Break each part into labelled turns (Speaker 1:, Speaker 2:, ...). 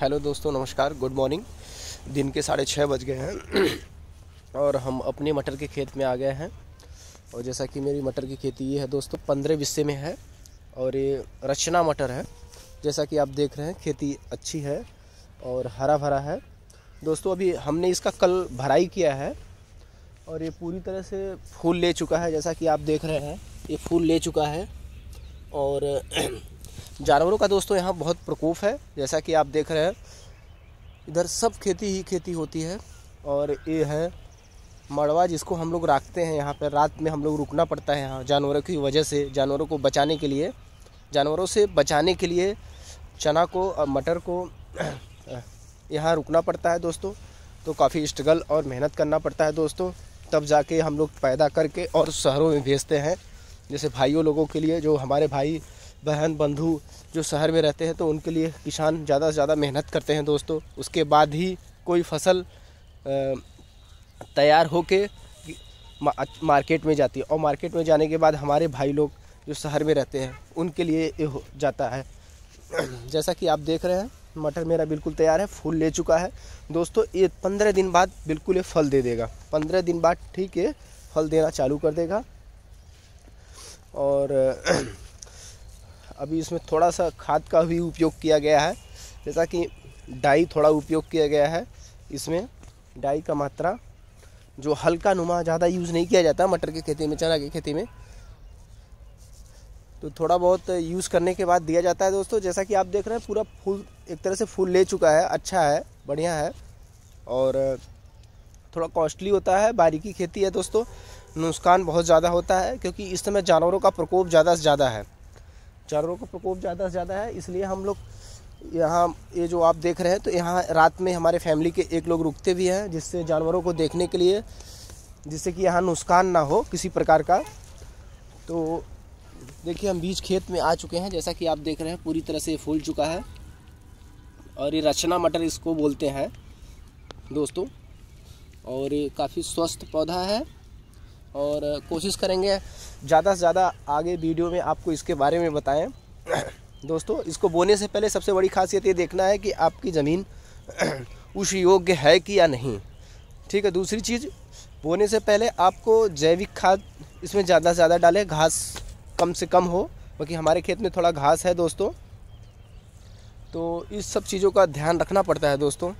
Speaker 1: hello दोस्तों नमस्कार good morning दिन के साढ़े छः बज गए हैं और हम अपने मटर के खेत में आ गए हैं और जैसा कि मेरी मटर की खेती ये है दोस्तों पंद्रह बिस्से में है और ये रचना मटर है जैसा कि आप देख रहे हैं खेती अच्छी है और हरा भरा है दोस्तों अभी हमने इसका कल भराई किया है और ये पूरी तरह से फूल ले चुका है जैसा कि आप देख रहे हैं ये फूल ले चुका है और जानवरों का दोस्तों यहाँ बहुत प्रकोप है जैसा कि आप देख रहे हैं इधर सब खेती ही खेती होती है और ये है मड़वा जिसको हम लोग रखते हैं यहाँ पर रात में हम लोग रुकना पड़ता है यहाँ जानवरों की वजह से जानवरों को बचाने के लिए जानवरों से बचाने के लिए चना को और मटर को यहाँ रुकना पड़ता है दोस्तों तो काफ़ी स्ट्रगल और मेहनत करना पड़ता है दोस्तों तब जाके हम लोग पैदा करके और शहरों में भेजते हैं जैसे भाइयों लोगों के लिए जो हमारे भाई बहन बंधु जो शहर में रहते हैं तो उनके लिए किसान ज़्यादा से ज़्यादा मेहनत करते हैं दोस्तों उसके बाद ही कोई फसल तैयार हो के मार्केट में जाती है और मार्केट में जाने के बाद हमारे भाई लोग जो शहर में रहते हैं उनके लिए हो जाता है जैसा कि आप देख रहे हैं मटर मेरा बिल्कुल तैयार है फूल ले चुका है दोस्तों ये पंद्रह दिन बाद बिल्कुल ये फल दे देगा पंद्रह दिन बाद ठीक है फल देना चालू कर देगा और अभी इसमें थोड़ा सा खाद का भी उपयोग किया गया है जैसा कि डाई थोड़ा उपयोग किया गया है इसमें डाई का मात्रा जो हल्का नुमा ज़्यादा यूज़ नहीं किया जाता मटर की खेती में चना की खेती में तो थोड़ा बहुत यूज़ करने के बाद दिया जाता है दोस्तों जैसा कि आप देख रहे हैं पूरा फूल एक तरह से फूल ले चुका है अच्छा है बढ़िया है और थोड़ा कॉस्टली होता है बारीकी खेती है दोस्तों नुकसान बहुत ज़्यादा होता है क्योंकि इस समय जानवरों का प्रकोप ज़्यादा से ज़्यादा है जानवरों का प्रकोप ज़्यादा से ज़्यादा है इसलिए हम लोग यहाँ ये जो आप देख रहे हैं तो यहाँ रात में हमारे फैमिली के एक लोग रुकते भी हैं जिससे जानवरों को देखने के लिए जिससे कि यहाँ नुकसान ना हो किसी प्रकार का तो देखिए हम बीज खेत में आ चुके हैं जैसा कि आप देख रहे हैं पूरी तरह से फूल चुका है और ये रचना मटर इसको बोलते हैं दोस्तों और ये काफ़ी स्वस्थ पौधा है और कोशिश करेंगे ज़्यादा से ज़्यादा आगे वीडियो में आपको इसके बारे में बताएं दोस्तों इसको बोने से पहले सबसे बड़ी खासियत ये देखना है कि आपकी ज़मीन उस योग्य है कि या नहीं ठीक है दूसरी चीज़ बोने से पहले आपको जैविक खाद इसमें ज़्यादा से ज़्यादा डालें घास कम से कम हो बाकी हमारे खेत में थोड़ा घास है दोस्तों तो इस सब चीज़ों का ध्यान रखना पड़ता है दोस्तों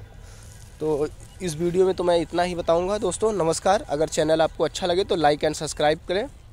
Speaker 1: तो इस वीडियो में तो मैं इतना ही बताऊंगा दोस्तों नमस्कार अगर चैनल आपको अच्छा लगे तो लाइक एंड सब्सक्राइब करें